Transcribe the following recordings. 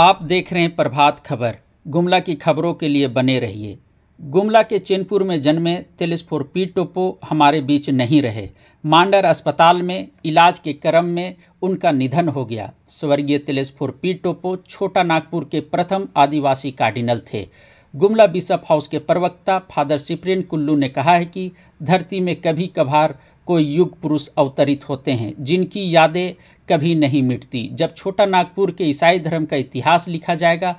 आप देख रहे हैं प्रभात खबर गुमला की खबरों के लिए बने रहिए गुमला के चैनपुर में जन्मे तिलिसपुर पी टोपो हमारे बीच नहीं रहे मांडर अस्पताल में इलाज के क्रम में उनका निधन हो गया स्वर्गीय तिलिसपुर पी टोपो छोटा नागपुर के प्रथम आदिवासी कार्डिनल थे गुमला बिशप हाउस के प्रवक्ता फादर सिप्रियन कुल्लू ने कहा है कि धरती में कभी कभार कोई युग पुरुष अवतरित होते हैं जिनकी यादें कभी नहीं मिटती जब छोटा नागपुर के ईसाई धर्म का इतिहास लिखा जाएगा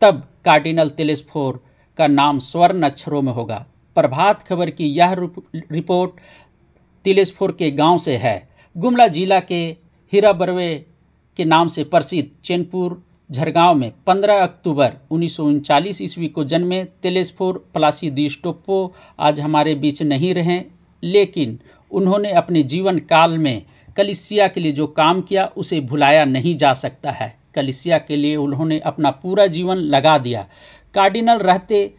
तब कार्डिनल तेलेस्फोर का नाम स्वर्ण अक्षरों में होगा प्रभात खबर की यह रिपोर्ट तिलेसफोर के गांव से है गुमला जिला के हीरा बरवे के नाम से प्रसिद्ध चैनपुर झरगांव में 15 अक्टूबर उन्नीस ईस्वी को जन्मे तेलेसफोर पलासी दिस्टोपो आज हमारे बीच नहीं रहे लेकिन उन्होंने अपने जीवन काल में कलिसिया के लिए जो काम किया उसे भुलाया नहीं जा सकता है कलिसिया के लिए उन्होंने अपना पूरा जीवन लगा दिया कार्डिनल रहते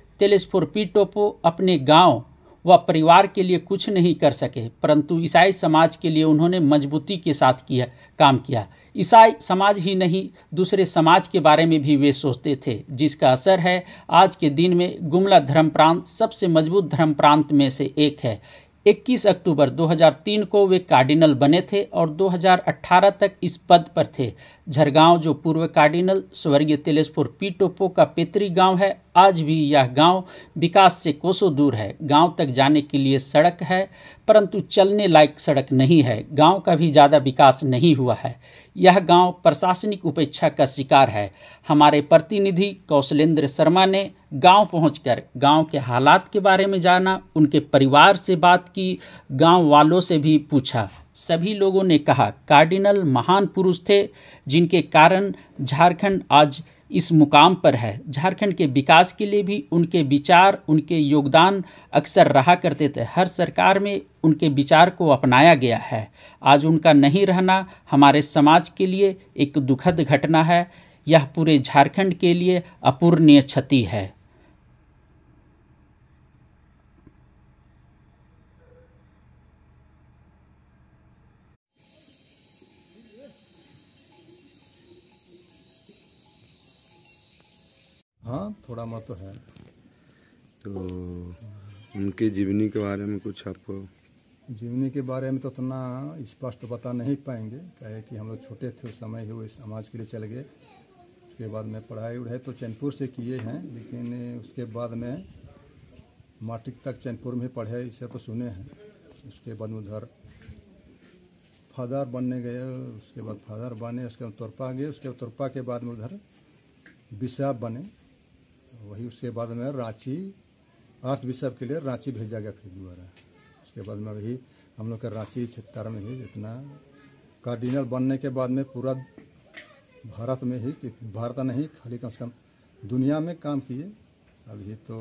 पीटोपो अपने गांव व परिवार के लिए कुछ नहीं कर सके परंतु ईसाई समाज के लिए उन्होंने मजबूती के साथ किया काम किया ईसाई समाज ही नहीं दूसरे समाज के बारे में भी वे सोचते थे जिसका असर है आज के दिन में गुमला धर्म प्रांत सबसे मजबूत धर्म प्रांत में से एक है 21 अक्टूबर 2003 को वे कार्डिनल बने थे और 2018 तक इस पद पर थे झरगांव जो पूर्व कार्डिनल स्वर्गीय तेलेसपुर पीटोपो का पेतरी गांव है आज भी यह गांव विकास से कोसों दूर है गांव तक जाने के लिए सड़क है परंतु चलने लायक सड़क नहीं है गांव का भी ज़्यादा विकास नहीं हुआ है यह गांव प्रशासनिक उपेक्षा का शिकार है हमारे प्रतिनिधि कौशलेंद्र शर्मा ने गांव पहुंचकर गांव के हालात के बारे में जाना उनके परिवार से बात की गांव वालों से भी पूछा सभी लोगों ने कहा कार्डिनल महान पुरुष थे जिनके कारण झारखंड आज इस मुकाम पर है झारखंड के विकास के लिए भी उनके विचार उनके योगदान अक्सर रहा करते थे हर सरकार में उनके विचार को अपनाया गया है आज उनका नहीं रहना हमारे समाज के लिए एक दुखद घटना है यह पूरे झारखंड के लिए अपूर्णीय क्षति है हाँ थोड़ा मत तो है तो उनके जीवनी के बारे में कुछ आपको जीवनी के बारे में तो उतना स्पष्ट बता नहीं पाएंगे कहे कि हम लोग छोटे थे उस समय ही वो समाज के लिए चले गए उसके बाद में पढ़ाई उढ़ाई तो चैनपुर से किए हैं लेकिन उसके बाद में माटिक तक चैनपुर में पढ़े इसे तो सुने हैं उसके बाद उधर फादर बनने गए उसके बाद फादर बने उसके बाद तुरपा गए उसके बाद तुरपा के बाद में उधर बिशा बने उसके बाद में रांची अर्थ विषय के लिए रांची भेजा गया फिर दोबारा उसके बाद में अभी हम लोग का रांची क्षेत्र में ही जितना कार्डिनल बनने के बाद में पूरा भारत में ही भारत नहीं खाली कम से कम दुनिया में काम किए अभी तो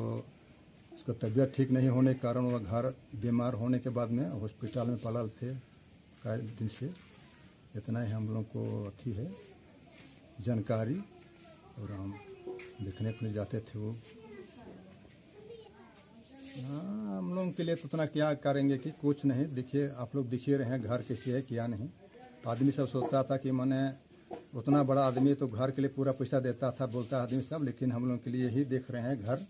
उसका तबीयत ठीक नहीं होने के कारण वह घर बीमार होने के बाद में हॉस्पिटल में पलल थे कई दिन से इतना ही हम लोग को अथी है जानकारी और हम देखने अपने जाते थे वो हाँ हम लोगों के लिए तो उतना क्या करेंगे कि कुछ नहीं देखिए आप लोग दिखे रहे हैं घर कैसे है क्या नहीं तो आदमी सब सोचता था कि मैंने उतना बड़ा आदमी तो घर के लिए पूरा पैसा देता था बोलता आदमी सब लेकिन हम लोगों के लिए ही देख रहे हैं घर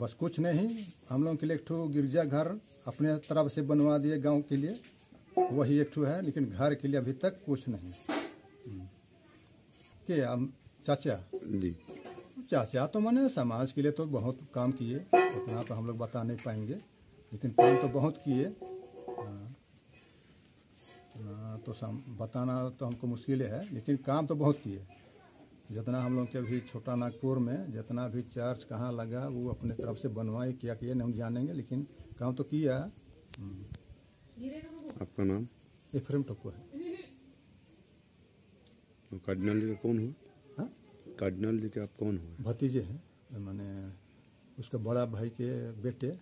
बस कुछ नहीं हम लोगों के लिए एक गिरजा घर अपने तरफ से बनवा दिए गांव के लिए वही एक है लेकिन घर के लिए अभी तक कुछ नहीं हम्म। के हम चाचा जी चाचा तो मैंने समाज के लिए तो बहुत काम किए उतना तो हम लोग बता नहीं पाएंगे लेकिन काम तो बहुत किए हाँ, तो सम बताना तो हमको मुश्किल है लेकिन काम तो बहुत किए जितना हम लोग के अभी छोटा नागपुर में जितना भी चर्च कहाँ लगा वो अपने तरफ से बनवाए क्या किए नहीं हम जानेंगे लेकिन काम तो किया हम्म। आपका नाम इफ्रेम टोको है तो कौन हुआ कार्डिनल जी के आप कौन हो भतीजे हैं मैंने उसका बड़ा भाई के बेटे